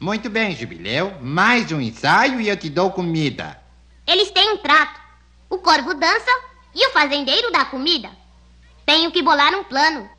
Muito bem, Jubileu. Mais um ensaio e eu te dou comida. Eles têm um trato. O corvo dança e o fazendeiro dá comida. Tenho que bolar um plano.